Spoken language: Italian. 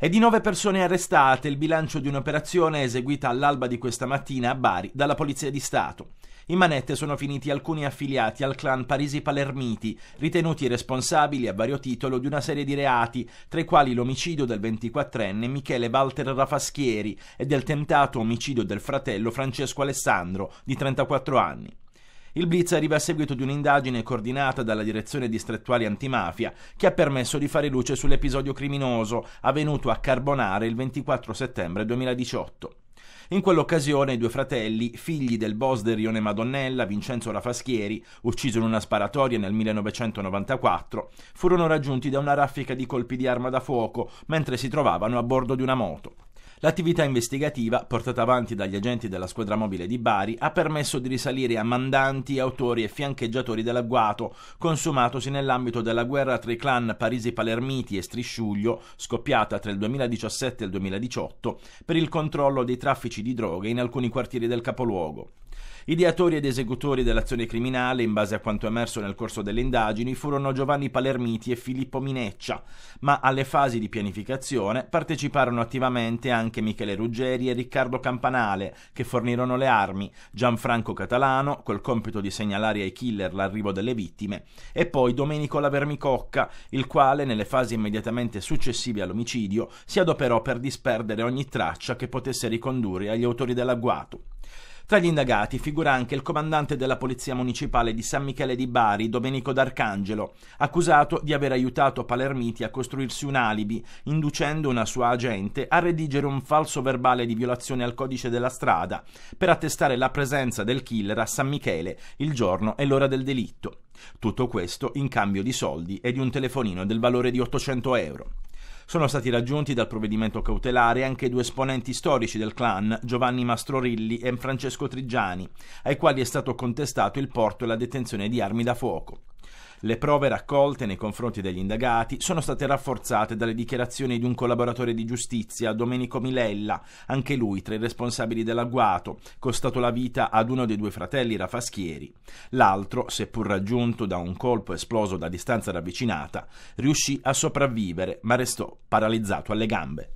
È di nove persone arrestate il bilancio di un'operazione eseguita all'alba di questa mattina a Bari dalla Polizia di Stato. In manette sono finiti alcuni affiliati al clan Parisi Palermiti, ritenuti responsabili a vario titolo di una serie di reati, tra i quali l'omicidio del 24enne Michele Walter Rafaschieri e del tentato omicidio del fratello Francesco Alessandro, di 34 anni. Il blitz arriva a seguito di un'indagine coordinata dalla direzione distrettuale antimafia che ha permesso di fare luce sull'episodio criminoso avvenuto a Carbonare il 24 settembre 2018. In quell'occasione i due fratelli, figli del boss del Rione Madonnella, Vincenzo Rafaschieri, ucciso in una sparatoria nel 1994, furono raggiunti da una raffica di colpi di arma da fuoco mentre si trovavano a bordo di una moto. L'attività investigativa, portata avanti dagli agenti della squadra mobile di Bari, ha permesso di risalire a mandanti, autori e fiancheggiatori dell'agguato, consumatosi nell'ambito della guerra tra i clan Parisi Palermiti e Strisciuglio, scoppiata tra il 2017 e il 2018, per il controllo dei traffici di droghe in alcuni quartieri del capoluogo. Ideatori ed esecutori dell'azione criminale, in base a quanto emerso nel corso delle indagini, furono Giovanni Palermiti e Filippo Mineccia, ma alle fasi di pianificazione parteciparono attivamente anche anche Michele Ruggeri e Riccardo Campanale, che fornirono le armi, Gianfranco Catalano, col compito di segnalare ai killer l'arrivo delle vittime, e poi Domenico Lavermicocca, il quale, nelle fasi immediatamente successive all'omicidio, si adoperò per disperdere ogni traccia che potesse ricondurre agli autori dell'agguato. Tra gli indagati figura anche il comandante della Polizia Municipale di San Michele di Bari, Domenico D'Arcangelo, accusato di aver aiutato Palermiti a costruirsi un alibi, inducendo una sua agente a redigere un falso verbale di violazione al codice della strada per attestare la presenza del killer a San Michele il giorno e l'ora del delitto. Tutto questo in cambio di soldi e di un telefonino del valore di 800 euro. Sono stati raggiunti dal provvedimento cautelare anche due esponenti storici del clan, Giovanni Mastrorilli e Francesco Triggiani, ai quali è stato contestato il porto e la detenzione di armi da fuoco. Le prove raccolte nei confronti degli indagati sono state rafforzate dalle dichiarazioni di un collaboratore di giustizia, Domenico Milella, anche lui tra i responsabili dell'agguato, costato la vita ad uno dei due fratelli Rafaschieri. L'altro, seppur raggiunto da un colpo esploso da distanza ravvicinata, riuscì a sopravvivere, ma restò paralizzato alle gambe.